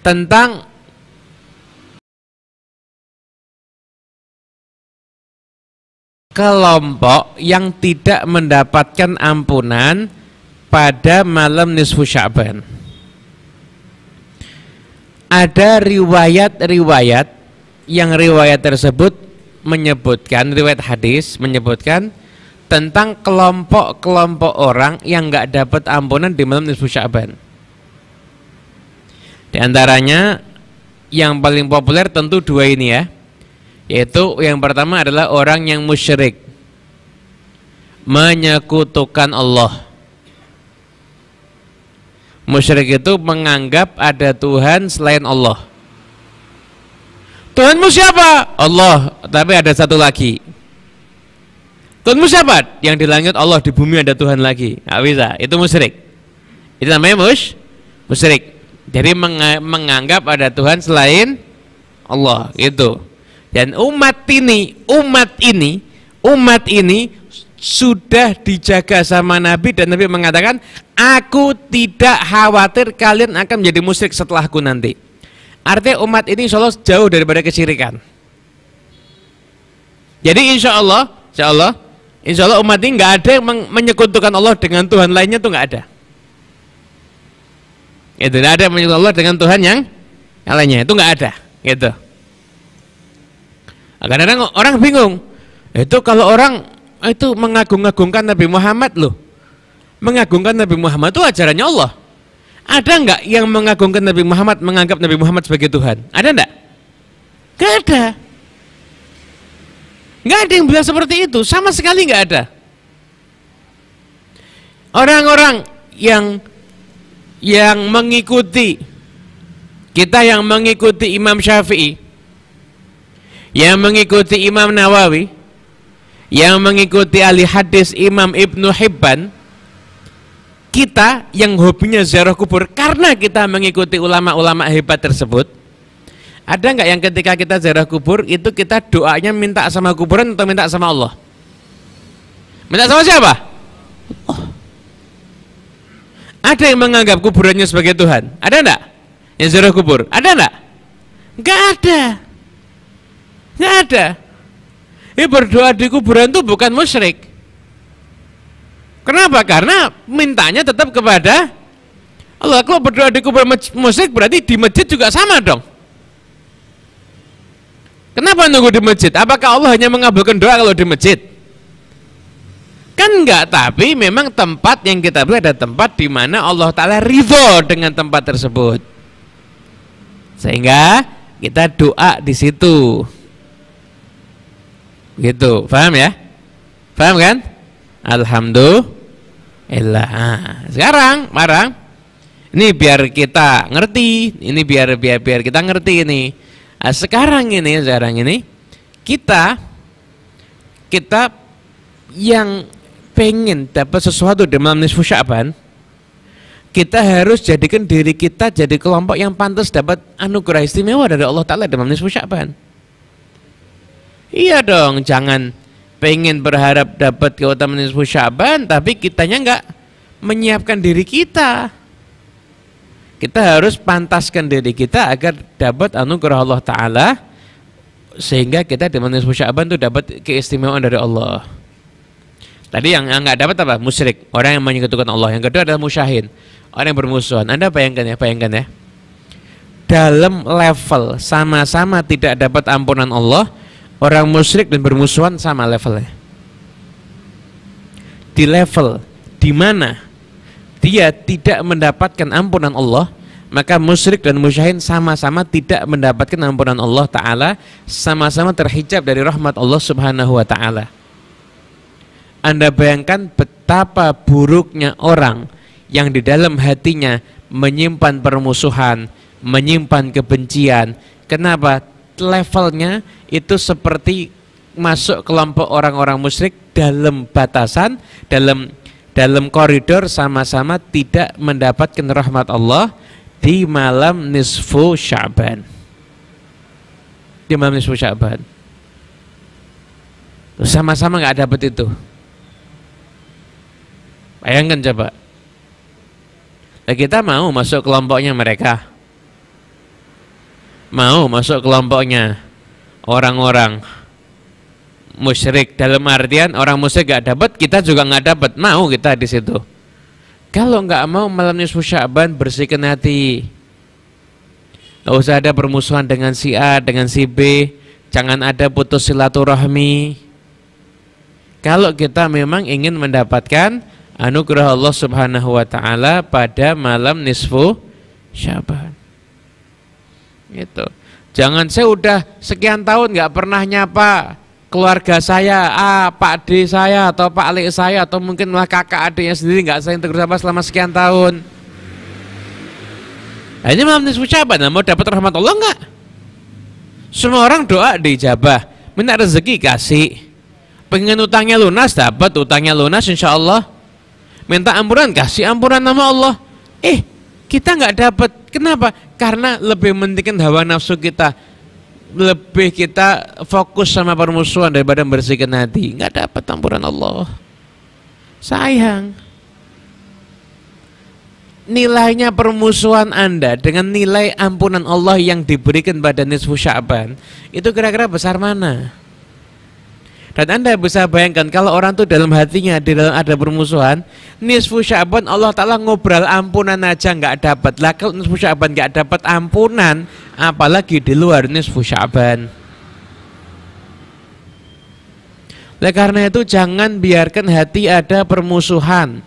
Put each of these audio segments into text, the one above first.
tentang kelompok yang tidak mendapatkan ampunan pada malam nisfu Sya'ban. Ada riwayat-riwayat yang riwayat tersebut menyebutkan riwayat hadis menyebutkan tentang kelompok-kelompok orang yang nggak dapat ampunan di malam nisfu Sya'ban. Di antaranya yang paling populer tentu dua ini ya. Yaitu yang pertama adalah orang yang musyrik. Menyekutukan Allah. Musyrik itu menganggap ada Tuhan selain Allah. Tuhanmu siapa? Allah, tapi ada satu lagi. Tuhanmu siapa? Yang di langit Allah, di bumi ada Tuhan lagi. Nggak bisa, itu musyrik. Itu namanya mus, musyrik. Jadi menganggap ada Tuhan selain Allah gitu. Dan umat ini, umat ini, umat ini sudah dijaga sama Nabi dan Nabi mengatakan, aku tidak khawatir kalian akan menjadi musyrik setelahku nanti. Artinya umat ini insya Allah jauh daripada kesyirikan. Jadi insya Allah, insya Allah, insya Allah umat ini nggak ada yang menyekutukan Allah dengan Tuhan lainnya tuh nggak ada. Itu Tidak ada menyebut Allah dengan Tuhan yang lainnya. Itu nggak ada. Gitu. Nah, kadang-kadang orang bingung. Itu kalau orang ah, itu mengagung-agungkan Nabi Muhammad loh. Mengagungkan Nabi Muhammad itu ajarannya Allah. Ada enggak yang mengagungkan Nabi Muhammad, menganggap Nabi Muhammad sebagai Tuhan? Ada enggak? Enggak ada. Enggak ada yang bilang seperti itu. Sama sekali enggak ada. Orang-orang yang yang mengikuti kita yang mengikuti Imam Syafi'i yang mengikuti Imam Nawawi yang mengikuti ahli hadis Imam Ibnu Hibban kita yang hobinya ziarah kubur karena kita mengikuti ulama-ulama hebat tersebut ada nggak yang ketika kita ziarah kubur itu kita doanya minta sama kuburan atau minta sama Allah minta sama siapa ada yang menganggap kuburannya sebagai Tuhan? Ada enggak? Yang ziarah kubur? Ada enggak? Enggak ada. Enggak ada. Ini berdoa di kuburan itu bukan musyrik. Kenapa? Karena mintanya tetap kepada Allah. Kalau berdoa di kuburan musyrik berarti di masjid juga sama dong. Kenapa nunggu di masjid? Apakah Allah hanya mengabulkan doa kalau di masjid? enggak, tapi memang tempat yang kita beli ada tempat di mana Allah Ta'ala ridho dengan tempat tersebut. Sehingga kita doa di situ. Gitu, paham ya? Paham kan? Alhamdulillah. Ah, sekarang, marang. Ini biar kita ngerti, ini biar biar biar kita ngerti ini. Nah, sekarang ini, sekarang ini kita kita yang pengen dapat sesuatu di malam nisfu Sya'ban, kita harus jadikan diri kita jadi kelompok yang pantas dapat anugerah istimewa dari Allah Ta'ala di malam nisfu Sya'ban. Iya dong, jangan pengen berharap dapat keutamaan nisfu Sya'ban, tapi kitanya enggak menyiapkan diri kita. Kita harus pantaskan diri kita agar dapat anugerah Allah Ta'ala sehingga kita di malam nisfu Sya'ban itu dapat keistimewaan dari Allah. Tadi yang nggak dapat apa? Musyrik, orang yang menyekutukan Allah. Yang kedua adalah musyahin, orang yang bermusuhan. Anda bayangkan ya, bayangkan ya. Dalam level sama-sama tidak dapat ampunan Allah, orang musyrik dan bermusuhan sama levelnya. Di level di mana dia tidak mendapatkan ampunan Allah, maka musyrik dan musyahin sama-sama tidak mendapatkan ampunan Allah Ta'ala, sama-sama terhijab dari rahmat Allah Subhanahu wa Ta'ala. Anda bayangkan betapa buruknya orang yang di dalam hatinya menyimpan permusuhan, menyimpan kebencian. Kenapa? Levelnya itu seperti masuk kelompok orang-orang musyrik dalam batasan, dalam dalam koridor sama-sama tidak mendapatkan rahmat Allah di malam nisfu Syaban. Di malam nisfu Syaban. Sama-sama nggak -sama dapat itu. Bayangkan coba. Nah, kita mau masuk kelompoknya mereka. Mau masuk kelompoknya orang-orang musyrik dalam artian orang musyrik gak dapat kita juga nggak dapat mau kita di situ kalau nggak mau malam nisfu syaban bersihkan hati nggak usah ada permusuhan dengan si A dengan si B jangan ada putus silaturahmi kalau kita memang ingin mendapatkan anugerah Allah Subhanahu wa taala pada malam nisfu Syaban. Itu, Jangan saya udah sekian tahun nggak pernah nyapa keluarga saya, ah Pak D saya atau Pak Ali saya atau mungkin malah kakak adiknya sendiri nggak saya tegur sama selama sekian tahun. Nah, ini malam nisfu Syaban, mau dapat rahmat Allah nggak? Semua orang doa dijabah, minta rezeki kasih, pengen utangnya lunas dapat utangnya lunas insya Allah minta ampunan kasih ampunan nama Allah eh kita nggak dapat kenapa karena lebih mendingin hawa nafsu kita lebih kita fokus sama permusuhan daripada membersihkan hati nggak dapat ampunan Allah sayang nilainya permusuhan Anda dengan nilai ampunan Allah yang diberikan pada nisfu Sya'ban itu kira-kira besar mana? Dan Anda bisa bayangkan kalau orang itu dalam hatinya di dalam ada permusuhan, nisfu Syaban Allah Taala ngobrol ampunan aja nggak dapat. Lah kalau nisfu Syaban nggak dapat ampunan, apalagi di luar nisfu Syaban. Oleh karena itu jangan biarkan hati ada permusuhan.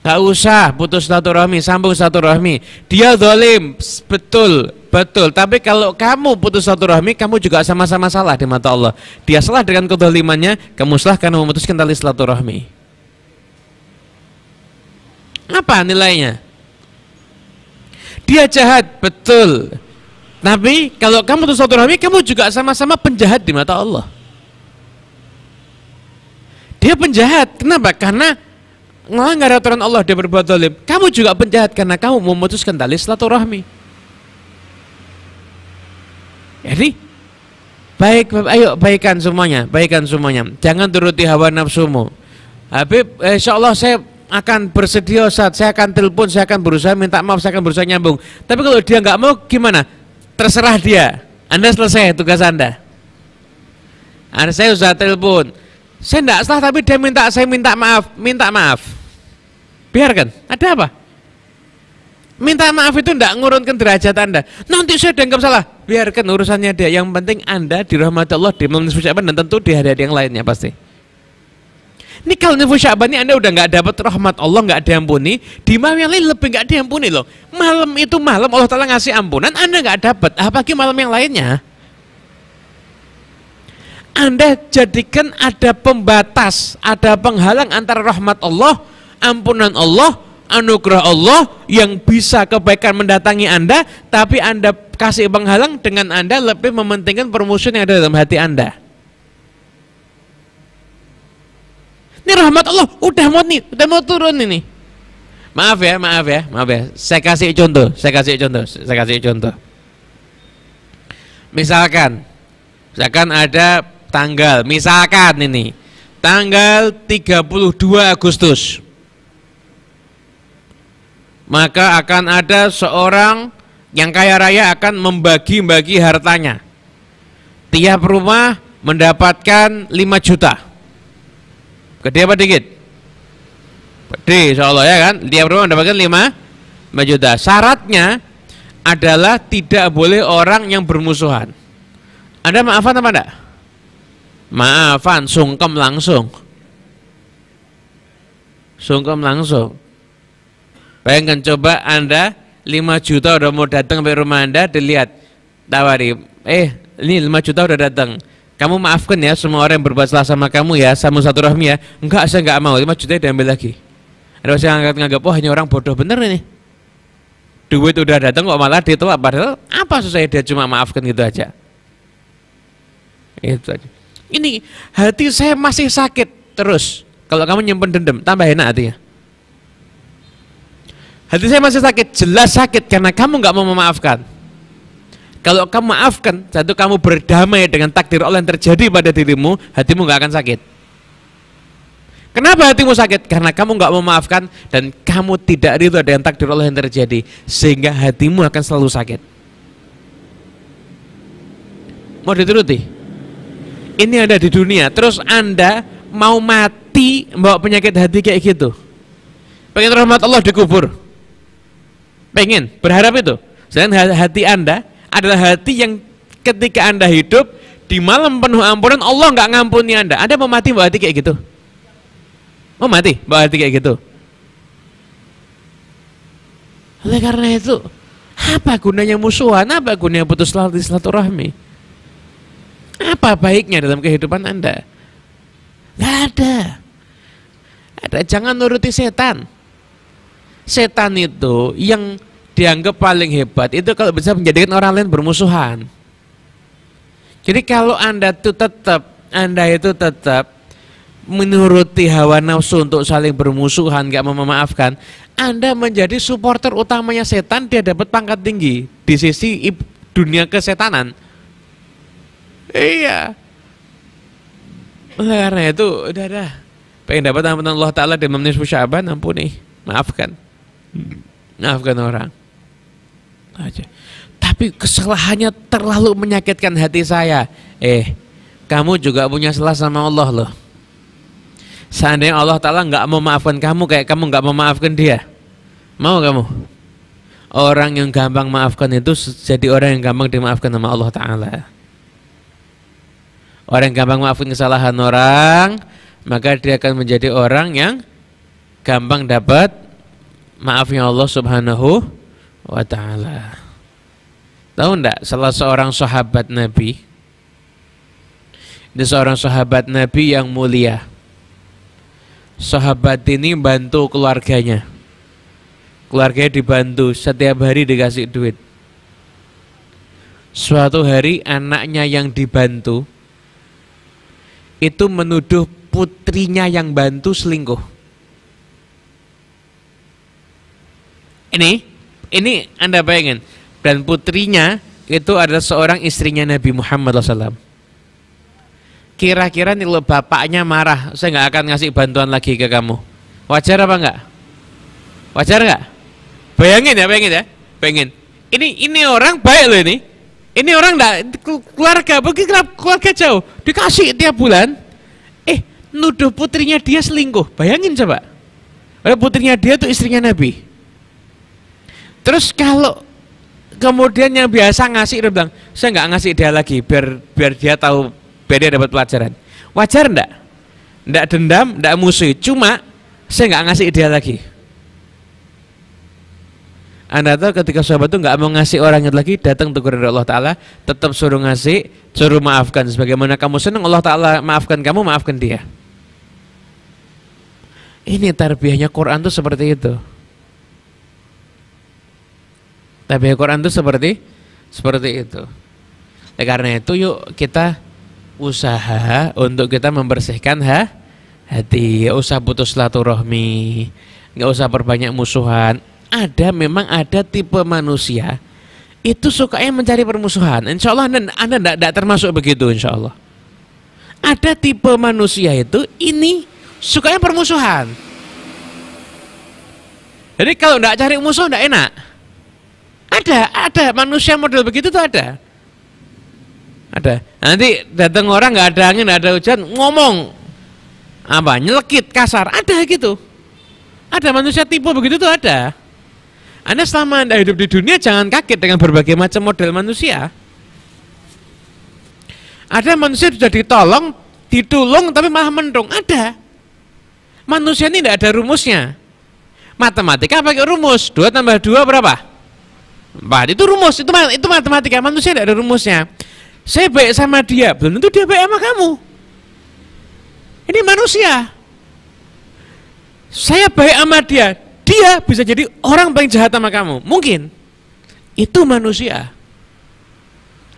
Gak usah putus satu rahmi, sambung satu rahmi. Dia zalim, betul. Betul, tapi kalau kamu putus satu rahmi, kamu juga sama-sama salah di mata Allah. Dia salah dengan kedolimannya, kamu salah karena memutuskan tali rahmi. Apa nilainya? Dia jahat, betul. Tapi kalau kamu putus satu rahmi, kamu juga sama-sama penjahat di mata Allah. Dia penjahat, kenapa? Karena melanggar aturan Allah, dia berbuat dolim. Kamu juga penjahat karena kamu memutuskan tali silaturahmi. rahmi. Jadi baik ayo baikkan semuanya, baikkan semuanya. Jangan turuti hawa nafsumu. Habib, eh, insya Allah saya akan bersedia saat saya akan telepon, saya akan berusaha minta maaf, saya akan berusaha nyambung. Tapi kalau dia nggak mau gimana? Terserah dia. Anda selesai tugas Anda. Anda saya usah telepon. Saya enggak salah tapi dia minta saya minta maaf, minta maaf. Biarkan. Ada apa? Minta maaf itu tidak ngurunkan derajat Anda. Nanti saya dianggap salah. Biarkan urusannya dia. Yang penting Anda dirahmati Allah di malam nisfu Syaban dan tentu di hari-hari yang lainnya pasti. Ini kalau nisfu Syaban ini Anda udah nggak dapat rahmat Allah, nggak diampuni, di malam yang lain lebih nggak diampuni loh. Malam itu malam Allah telah ngasih ampunan, Anda nggak dapat. Apalagi malam yang lainnya. Anda jadikan ada pembatas, ada penghalang antara rahmat Allah, ampunan Allah, anugerah Allah yang bisa kebaikan mendatangi Anda, tapi Anda kasih penghalang dengan Anda lebih mementingkan permusuhan yang ada dalam hati Anda. Ini rahmat Allah udah mau nih, udah mau turun ini. Maaf ya, maaf ya, maaf ya. Saya kasih contoh, saya kasih contoh, saya kasih contoh. Misalkan, misalkan ada tanggal, misalkan ini, tanggal 32 Agustus maka akan ada seorang yang kaya raya akan membagi-bagi hartanya. Tiap rumah mendapatkan 5 juta. Gede apa dikit? Gede insya Allah ya kan? Tiap rumah mendapatkan 5, 5 juta. Syaratnya adalah tidak boleh orang yang bermusuhan. Ada maafan apa enggak? Maafan, sungkem langsung. Sungkem langsung Bayangkan coba Anda 5 juta udah mau datang ke rumah Anda, dilihat, tawari, eh ini 5 juta udah datang, kamu maafkan ya semua orang yang berbuat salah sama kamu ya, sama satu rahmi ya, enggak saya enggak mau, 5 juta diambil lagi. Ada yang nganggap, nganggap, wah oh, hanya orang bodoh bener ini. Duit udah datang kok malah ditolak, padahal apa susahnya dia cuma maafkan gitu aja. Itu aja. Ini hati saya masih sakit terus. Kalau kamu nyimpen dendam, tambah enak hatinya. Hati saya masih sakit, jelas sakit karena kamu nggak mau memaafkan. Kalau kamu maafkan, satu kamu berdamai dengan takdir Allah yang terjadi pada dirimu, hatimu nggak akan sakit. Kenapa hatimu sakit? Karena kamu nggak memaafkan dan kamu tidak ridho dengan takdir Allah yang terjadi, sehingga hatimu akan selalu sakit. Mau dituruti? Ini ada di dunia, terus Anda mau mati bawa penyakit hati kayak gitu. Pengen rahmat Allah dikubur. Pengen, berharap itu. Sedangkan hati Anda adalah hati yang ketika Anda hidup di malam penuh ampunan Allah nggak ngampuni Anda. Anda mau mati bawa hati kayak gitu. Mau mati bawa hati kayak gitu. Oleh karena itu, apa gunanya musuhan? Apa gunanya putus silaturahmi? Apa baiknya dalam kehidupan Anda? Gak ada. Ada jangan nuruti setan setan itu yang dianggap paling hebat itu kalau bisa menjadikan orang lain bermusuhan. Jadi kalau Anda itu tetap, Anda itu tetap menuruti hawa nafsu untuk saling bermusuhan, gak mau memaafkan, Anda menjadi supporter utamanya setan, dia dapat pangkat tinggi di sisi dunia kesetanan. Iya. Karena itu, udah dah. Pengen dapat ampunan Allah Ta'ala di memenuhi Syaban, ampuni, maafkan. Maafkan orang. Aja. Tapi kesalahannya terlalu menyakitkan hati saya. Eh, kamu juga punya salah sama Allah loh. Seandainya Allah Ta'ala nggak mau maafkan kamu kayak kamu nggak mau maafkan dia. Mau kamu? Orang yang gampang maafkan itu jadi orang yang gampang dimaafkan sama Allah Ta'ala. Orang yang gampang maafkan kesalahan orang, maka dia akan menjadi orang yang gampang dapat maafnya Allah Subhanahu wa taala. Tahu enggak salah seorang sahabat Nabi ini seorang sahabat Nabi yang mulia. Sahabat ini bantu keluarganya. Keluarganya dibantu, setiap hari dikasih duit. Suatu hari anaknya yang dibantu itu menuduh putrinya yang bantu selingkuh. Ini ini Anda bayangin dan putrinya itu adalah seorang istrinya Nabi Muhammad SAW. Kira-kira nih lo bapaknya marah, saya nggak akan ngasih bantuan lagi ke kamu. Wajar apa enggak? Wajar nggak? Bayangin ya, bayangin ya, bayangin. Ini ini orang baik loh ini. Ini orang enggak keluarga, pergi keluarga jauh, dikasih tiap bulan. Eh, nuduh putrinya dia selingkuh. Bayangin coba. Eh, putrinya dia tuh istrinya Nabi Terus kalau kemudian yang biasa ngasih dia bilang, saya nggak ngasih dia lagi biar biar dia tahu biar dia dapat pelajaran. Wajar ndak? Enggak dendam, enggak musuh, cuma saya nggak ngasih dia lagi. Anda tahu ketika sahabat itu nggak mau ngasih orang itu lagi, datang tegur dari Allah Ta'ala, tetap suruh ngasih, suruh maafkan. Sebagaimana kamu senang, Allah Ta'ala maafkan kamu, maafkan dia. Ini tarbiyahnya Quran tuh seperti itu. Tapi Quran itu seperti seperti itu. Ya, karena itu yuk kita usaha untuk kita membersihkan ha, hati, nggak usah putus silaturahmi, nggak usah perbanyak musuhan. Ada memang ada tipe manusia itu sukanya mencari permusuhan. Insya Allah anda, tidak, tidak termasuk begitu insya Allah. Ada tipe manusia itu ini sukanya permusuhan. Jadi kalau tidak cari musuh tidak enak. Ada, ada manusia model begitu tuh ada. Ada. Nanti datang orang nggak ada angin, nggak ada hujan, ngomong apa? Nyelekit, kasar. Ada gitu. Ada manusia tipe begitu tuh ada. Anda selama Anda hidup di dunia jangan kaget dengan berbagai macam model manusia. Ada manusia sudah ditolong, ditulung tapi malah mendung. Ada. Manusia ini tidak ada rumusnya. Matematika pakai rumus. dua tambah dua berapa? 4 itu rumus itu itu matematika manusia tidak ada rumusnya saya baik sama dia belum tentu dia baik sama kamu ini manusia saya baik sama dia dia bisa jadi orang paling jahat sama kamu mungkin itu manusia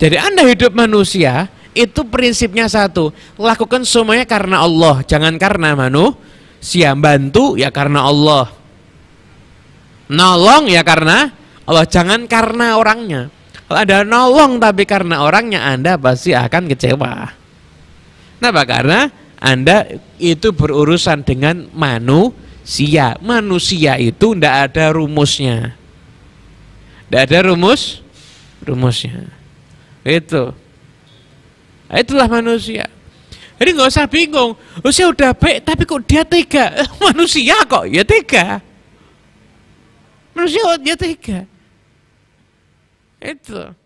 jadi anda hidup manusia itu prinsipnya satu lakukan semuanya karena Allah jangan karena manusia bantu ya karena Allah nolong ya karena Allah jangan karena orangnya. Kalau ada nolong tapi karena orangnya Anda pasti akan kecewa. Kenapa? Karena Anda itu berurusan dengan manusia. Manusia itu tidak ada rumusnya. Tidak ada rumus rumusnya. Itu. Nah, itulah manusia. Jadi nggak usah bingung. Usia oh, udah baik, tapi kok dia tega? Eh, manusia kok, ya tega. Manusia kok dia tega. It's a